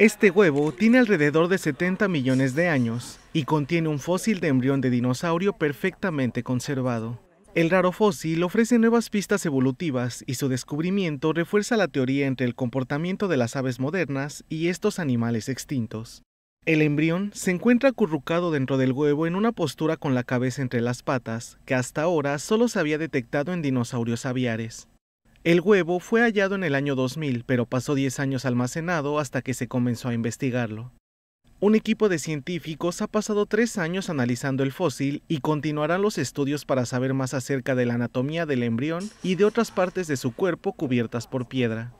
Este huevo tiene alrededor de 70 millones de años y contiene un fósil de embrión de dinosaurio perfectamente conservado. El raro fósil ofrece nuevas pistas evolutivas y su descubrimiento refuerza la teoría entre el comportamiento de las aves modernas y estos animales extintos. El embrión se encuentra acurrucado dentro del huevo en una postura con la cabeza entre las patas, que hasta ahora solo se había detectado en dinosaurios aviares. El huevo fue hallado en el año 2000, pero pasó 10 años almacenado hasta que se comenzó a investigarlo. Un equipo de científicos ha pasado tres años analizando el fósil y continuarán los estudios para saber más acerca de la anatomía del embrión y de otras partes de su cuerpo cubiertas por piedra.